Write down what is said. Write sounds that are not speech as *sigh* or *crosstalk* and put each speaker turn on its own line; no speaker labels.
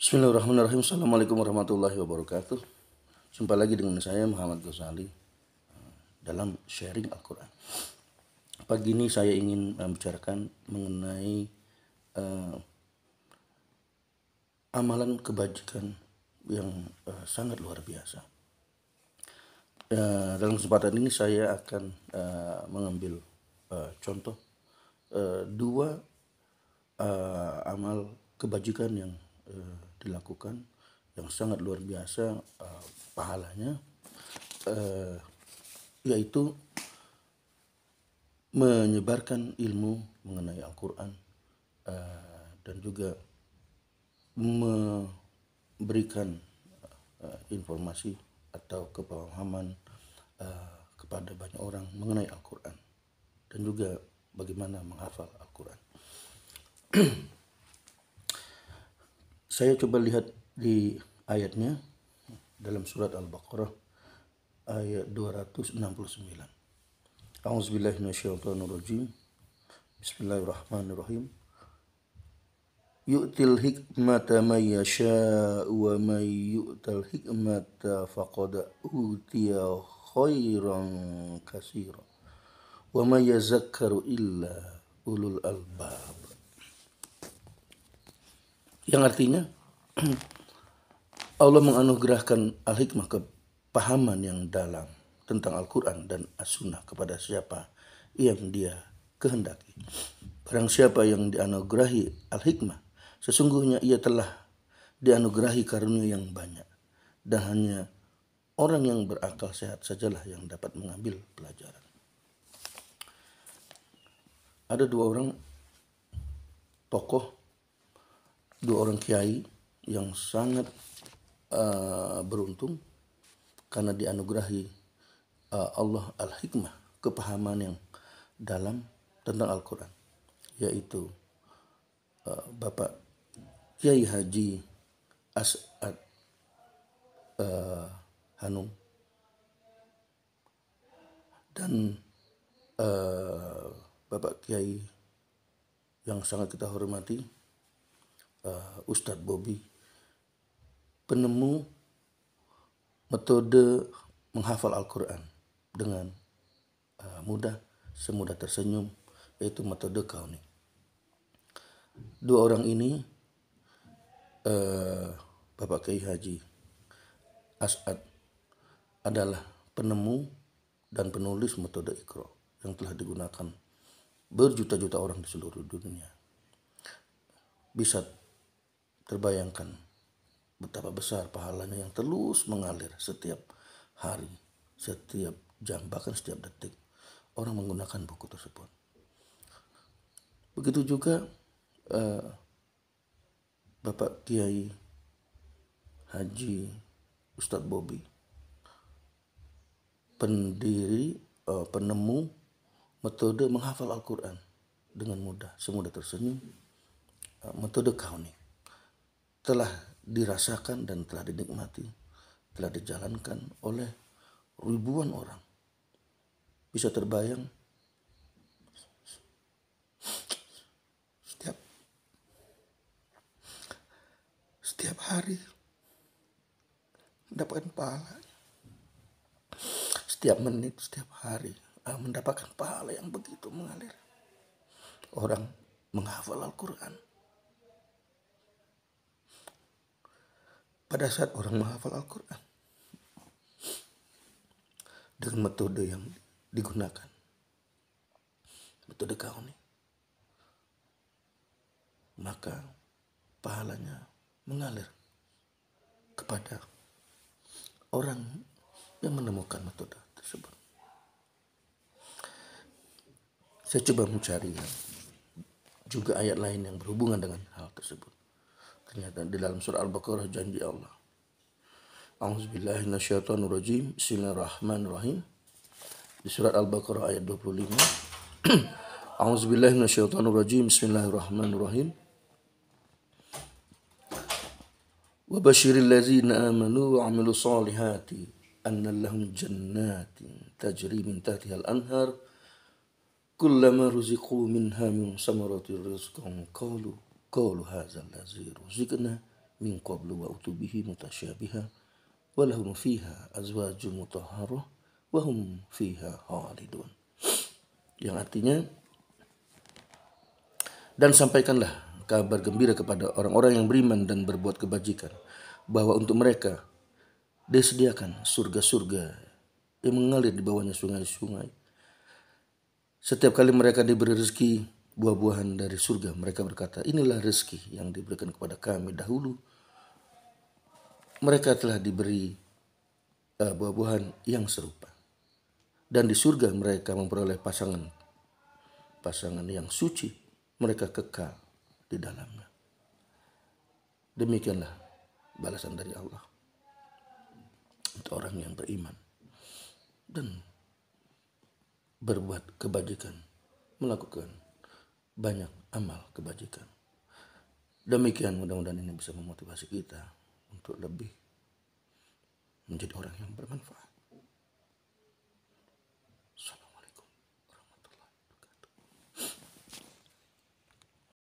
Bismillahirrahmanirrahim. Assalamualaikum warahmatullahi wabarakatuh. Jumpa lagi dengan saya Muhammad Ghazali eh, dalam sharing Al-Quran. Pagi ini saya ingin membicarakan mengenai uh, amalan kebajikan yang uh, sangat luar biasa. Uh, dalam kesempatan ini saya akan uh, mengambil uh, contoh uh, dua uh, amal kebajikan yang uh, dilakukan yang sangat luar biasa uh, pahalanya uh, yaitu menyebarkan ilmu mengenai Al-Qur'an uh, dan juga memberikan uh, informasi atau kepahaman uh, kepada banyak orang mengenai Al-Qur'an dan juga bagaimana menghafal Al-Qur'an. *clears throat* Saya coba lihat di ayatnya dalam surat Al-Baqarah ayat 269. A'udzubillahi minasyaitonirrajim. Bismillahirrahmanirrahim. Yu'til hikmata may yasha'u wa may yu'tal hikmata faqad utiya khairan katsira. Wa may yazakkaru illa ulul albab yang artinya *clears throat* Allah menganugerahkan al-hikmah kepahaman yang dalam tentang Al-Quran dan As-Sunnah kepada siapa yang dia kehendaki. Barang siapa yang dianugerahi al-hikmah, sesungguhnya ia telah dianugerahi karunia yang banyak. Dan hanya orang yang berakal sehat sajalah yang dapat mengambil pelajaran. Ada dua orang tokoh dua orang kiai yang sangat uh, beruntung karena dianugerahi uh, Allah al-hikmah kepahaman yang dalam tentang Al-Quran yaitu uh, Bapak Kiai Haji As'ad uh, Hanum dan uh, Bapak Kiai yang sangat kita hormati uh, Ustadz Bobby penemu metode menghafal Al-Quran dengan uh, mudah, semudah tersenyum, yaitu metode kauni. Dua orang ini, uh, Bapak Kiai Haji As'ad adalah penemu dan penulis metode ikro yang telah digunakan berjuta-juta orang di seluruh dunia. Bisa Terbayangkan betapa besar pahalanya yang terus mengalir setiap hari, setiap jam, bahkan setiap detik orang menggunakan buku tersebut. Begitu juga uh, Bapak Kiai Haji Ustadz Bobi, pendiri, uh, penemu metode menghafal Al-Quran dengan mudah, semudah tersenyum, uh, metode kauning telah dirasakan dan telah dinikmati, telah dijalankan oleh ribuan orang. Bisa terbayang setiap setiap hari mendapatkan pahala. Setiap menit, setiap hari ah, mendapatkan pahala yang begitu mengalir. Orang menghafal Al-Quran pada saat orang menghafal Al-Quran dengan metode yang digunakan metode ini, maka pahalanya mengalir kepada orang yang menemukan metode tersebut saya coba mencari juga ayat lain yang berhubungan dengan hal tersebut Ternyata di dalam surah Al-Baqarah janji Allah. A'udzubillahiminasyaitonirrojim. Bismillahirrahmanirrahim. Di surat Al-Baqarah ayat 25. *clears throat* A'udzubillahiminasyaitonirrojim. Bismillahirrahmanirrahim. وبشر الذين آمنوا وعملوا الصالحات أن لهم جنات تجري من تحتها anhar, Kullama رزقوا منها من ثمرة رزقا قالوا قول هذا الذي رزقنا من قبل وأتبه متشابها fiha فيها أزواج wa hum fiha khalidun yang artinya dan sampaikanlah kabar gembira kepada orang-orang yang beriman dan berbuat kebajikan bahwa untuk mereka disediakan surga-surga yang mengalir di bawahnya sungai-sungai setiap kali mereka diberi rezeki buah-buahan dari surga. Mereka berkata, inilah rezeki yang diberikan kepada kami dahulu. Mereka telah diberi uh, buah-buahan yang serupa. Dan di surga mereka memperoleh pasangan pasangan yang suci, mereka kekal di dalamnya. Demikianlah balasan dari Allah untuk orang yang beriman dan berbuat kebajikan, melakukan banyak amal kebajikan. Demikian mudah-mudahan ini bisa memotivasi kita untuk lebih menjadi orang yang bermanfaat.